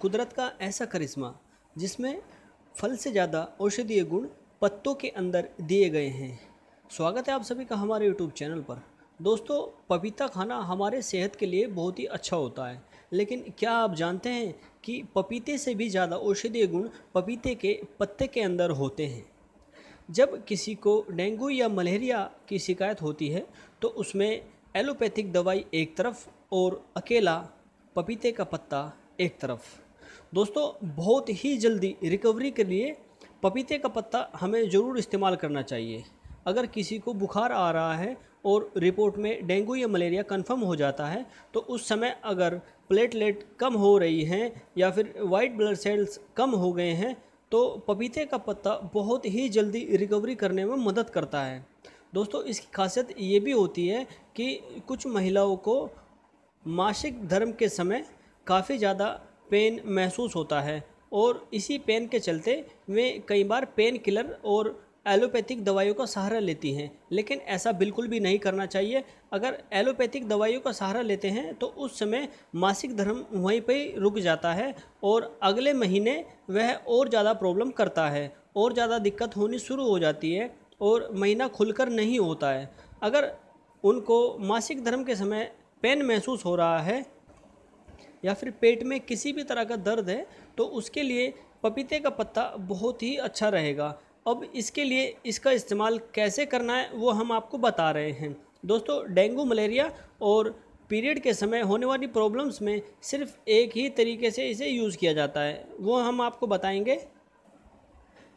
कुदरत का ऐसा करिश्मा जिसमें फल से ज़्यादा औषधीय गुण पत्तों के अंदर दिए गए हैं स्वागत है आप सभी का हमारे यूट्यूब चैनल पर दोस्तों पपीता खाना हमारे सेहत के लिए बहुत ही अच्छा होता है लेकिन क्या आप जानते हैं कि पपीते से भी ज़्यादा औषधीय गुण पपीते के पत्ते के अंदर होते हैं जब किसी को डेंगू या मलेरिया की शिकायत होती है तो उसमें एलोपैथिक दवाई एक तरफ और अकेला पपीते का पत्ता एक तरफ दोस्तों बहुत ही जल्दी रिकवरी के लिए पपीते का पत्ता हमें ज़रूर इस्तेमाल करना चाहिए अगर किसी को बुखार आ रहा है और रिपोर्ट में डेंगू या मलेरिया कन्फर्म हो जाता है तो उस समय अगर प्लेटलेट कम हो रही हैं या फिर वाइट ब्लड सेल्स कम हो गए हैं तो पपीते का पत्ता बहुत ही जल्दी रिकवरी करने में मदद करता है दोस्तों इसकी खासियत ये भी होती है कि कुछ महिलाओं को मासिक धर्म के समय काफ़ी ज़्यादा पेन महसूस होता है और इसी पेन के चलते वे कई बार पेन किलर और एलोपैथिक दवाइयों का सहारा लेती हैं लेकिन ऐसा बिल्कुल भी नहीं करना चाहिए अगर एलोपैथिक दवाइयों का सहारा लेते हैं तो उस समय मासिक धर्म वहीं पर ही रुक जाता है और अगले महीने वह और ज़्यादा प्रॉब्लम करता है और ज़्यादा दिक्कत होनी शुरू हो जाती है और महीना खुलकर नहीं होता है अगर उनको मासिक धर्म के समय पेन महसूस हो रहा है या फिर पेट में किसी भी तरह का दर्द है तो उसके लिए पपीते का पत्ता बहुत ही अच्छा रहेगा अब इसके लिए इसका इस्तेमाल कैसे करना है वो हम आपको बता रहे हैं दोस्तों डेंगू मलेरिया और पीरियड के समय होने वाली प्रॉब्लम्स में सिर्फ एक ही तरीके से इसे यूज़ किया जाता है वो हम आपको बताएंगे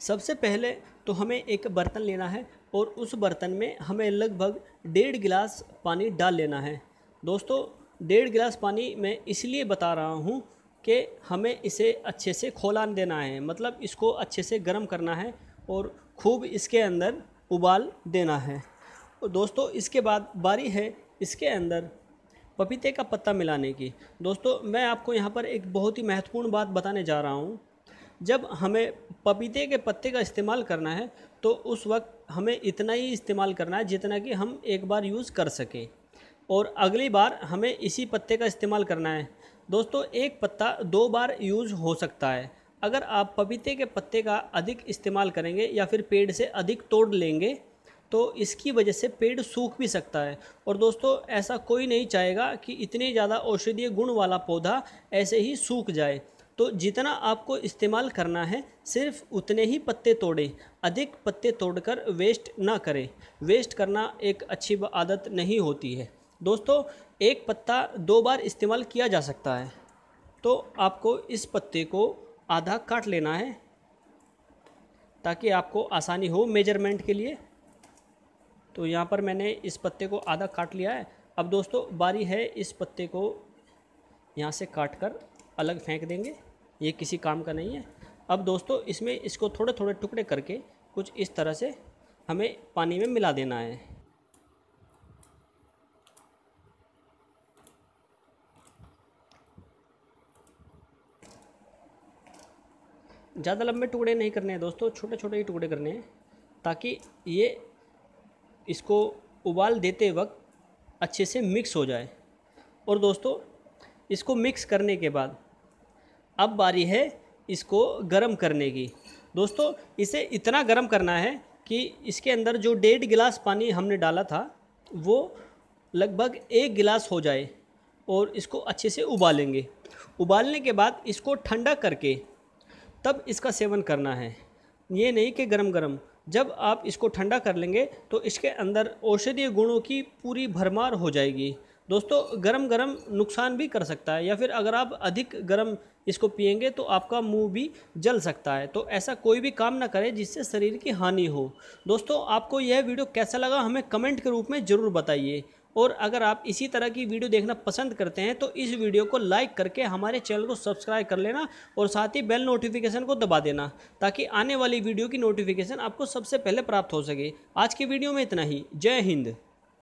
सबसे पहले तो हमें एक बर्तन लेना है और उस बर्तन में हमें लगभग डेढ़ गिलास पानी डाल लेना है दोस्तों डेढ़ गिलास पानी मैं इसलिए बता रहा हूँ कि हमें इसे अच्छे से खोलान देना है मतलब इसको अच्छे से गर्म करना है और खूब इसके अंदर उबाल देना है दोस्तों इसके बाद बारी है इसके अंदर पपीते का पत्ता मिलाने की दोस्तों मैं आपको यहाँ पर एक बहुत ही महत्वपूर्ण बात बताने जा रहा हूँ जब हमें पपीते के पत्ते का इस्तेमाल करना है तो उस वक्त हमें इतना ही इस्तेमाल करना है जितना कि हम एक बार यूज़ कर सकें और अगली बार हमें इसी पत्ते का इस्तेमाल करना है दोस्तों एक पत्ता दो बार यूज़ हो सकता है अगर आप पपीते के पत्ते का अधिक इस्तेमाल करेंगे या फिर पेड़ से अधिक तोड़ लेंगे तो इसकी वजह से पेड़ सूख भी सकता है और दोस्तों ऐसा कोई नहीं चाहेगा कि इतने ज़्यादा औषधीय गुण वाला पौधा ऐसे ही सूख जाए तो जितना आपको इस्तेमाल करना है सिर्फ उतने ही पत्ते तोड़ें अधिक पत्ते तोड़कर वेस्ट ना करें वेस्ट करना एक अच्छी आदत नहीं होती है दोस्तों एक पत्ता दो बार इस्तेमाल किया जा सकता है तो आपको इस पत्ते को आधा काट लेना है ताकि आपको आसानी हो मेजरमेंट के लिए तो यहाँ पर मैंने इस पत्ते को आधा काट लिया है अब दोस्तों बारी है इस पत्ते को यहाँ से काट कर अलग फेंक देंगे ये किसी काम का नहीं है अब दोस्तों इसमें इसको थोड़े थोड़े टुकड़े करके कुछ इस तरह से हमें पानी में मिला देना है ज़्यादा लंबे टुकड़े नहीं करने हैं दोस्तों छोटे छोटे ही टुकड़े करने हैं ताकि ये इसको उबाल देते वक्त अच्छे से मिक्स हो जाए और दोस्तों इसको मिक्स करने के बाद अब बारी है इसको गर्म करने की दोस्तों इसे इतना गर्म करना है कि इसके अंदर जो डेढ़ गिलास पानी हमने डाला था वो लगभग एक गिलास हो जाए और इसको अच्छे से उबालेंगे उबालने के बाद इसको ठंडा करके तब इसका सेवन करना है ये नहीं कि गरम गरम जब आप इसको ठंडा कर लेंगे तो इसके अंदर औषधीय गुणों की पूरी भरमार हो जाएगी दोस्तों गरम गरम नुकसान भी कर सकता है या फिर अगर आप अधिक गरम इसको पियेंगे तो आपका मुंह भी जल सकता है तो ऐसा कोई भी काम ना करें जिससे शरीर की हानि हो दोस्तों आपको यह वीडियो कैसा लगा हमें कमेंट के रूप में ज़रूर बताइए और अगर आप इसी तरह की वीडियो देखना पसंद करते हैं तो इस वीडियो को लाइक करके हमारे चैनल को सब्सक्राइब कर लेना और साथ ही बेल नोटिफिकेशन को दबा देना ताकि आने वाली वीडियो की नोटिफिकेशन आपको सबसे पहले प्राप्त हो सके आज की वीडियो में इतना ही जय हिंद